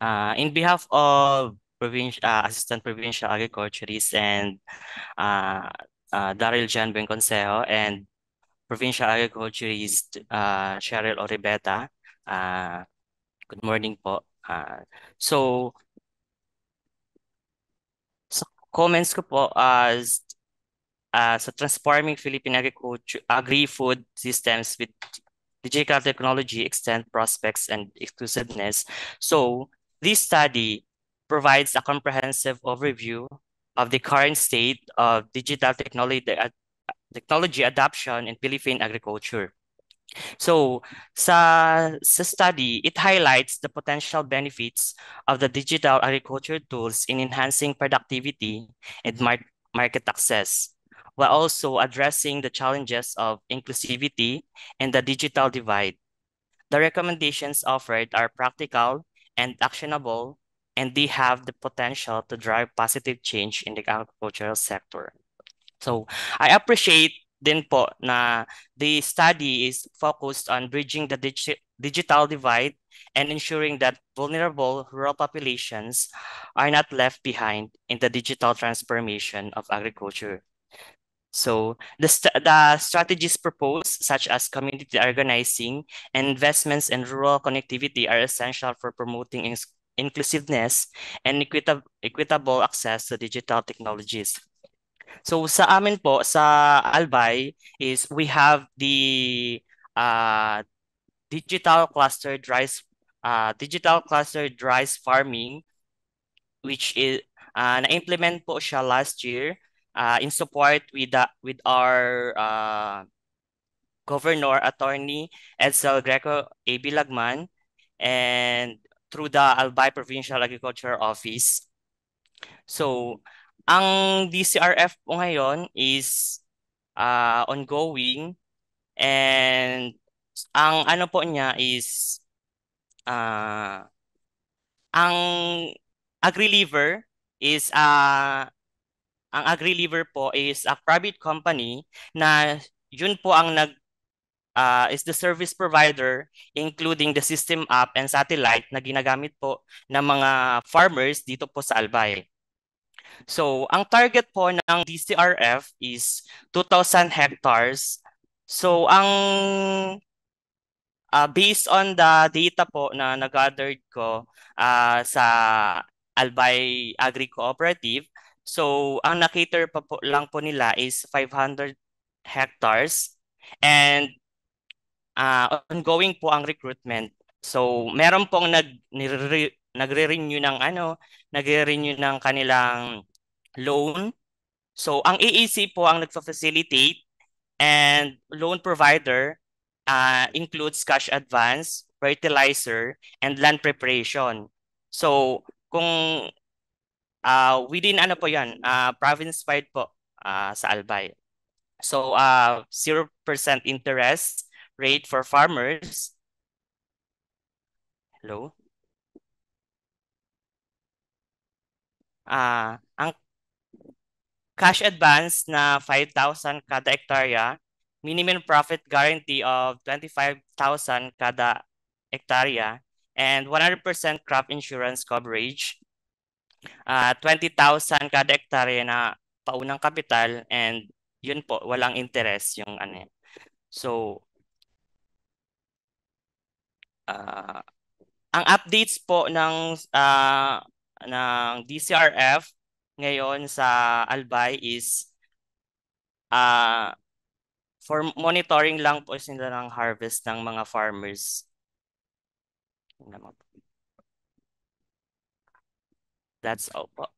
Uh, in behalf of provincial uh, Assistant Provincial Agriculturist and uh, uh, Daryl Jan Benconsejo and Provincial Agriculturist uh, Cheryl Oribeta. Uh, good morning po. Uh, so, So comments ko po as uh, uh, sa transforming Philippine agriculture agri-food systems with digital technology extend prospects and exclusiveness. So, this study provides a comprehensive overview of the current state of digital technology, uh, technology adoption in Philippine agriculture. So sa, sa study, it highlights the potential benefits of the digital agriculture tools in enhancing productivity and mar market access, while also addressing the challenges of inclusivity and the digital divide. The recommendations offered are practical and actionable, and they have the potential to drive positive change in the agricultural sector. So I appreciate din po na the study is focused on bridging the digi digital divide and ensuring that vulnerable rural populations are not left behind in the digital transformation of agriculture. So the, st the strategies proposed, such as community organizing, investments in rural connectivity are essential for promoting in inclusiveness and equita equitable access to digital technologies. So sa amin po, sa Albay, is we have the uh, digital cluster rice, uh, digital cluster rice farming, which is uh, na-implement po siya last year uh, in support with the, uh, with our uh, governor attorney Edsel Greco AB Lagman and through the Albay Provincial Agriculture Office. So, ang DCRF po ngayon is uh, ongoing and ang ano po niya is uh, ang liver is uh, Ang AgriLiver po is a private company na yun po ang nag uh, is the service provider including the system app and satellite na ginagamit po ng mga farmers dito po sa Albay. So, ang target po ng DCRF is 2,000 hectares. So, ang uh, based on the data po na nag ko uh, sa Albay Agri Cooperative, So, ang nakater pa po, lang po nila is 500 hectares and uh, ongoing po ang recruitment. So, meron pong nag nagre-renew ng ano, nagre-renew ng kanilang loan. So, ang EEC po ang nagfa-facilitate and loan provider uh, includes cash advance, fertilizer, and land preparation. So, kung Uh, within ano po yan, uh, ah, province-wide po uh, sa Albay. So uh, 0% interest rate for farmers. Hello? Uh, ang cash advance na 5,000 kada hektarya, minimum profit guarantee of 25,000 kada hektarya, and 100% crop insurance coverage uh, ah, 20,000 kada hektarya na paunang kapital and yun po, walang interest yung ano. So, uh, ang updates po ng uh, ng DCRF ngayon sa Albay is uh, for monitoring lang po sila ng harvest ng mga farmers. Yun that's oh,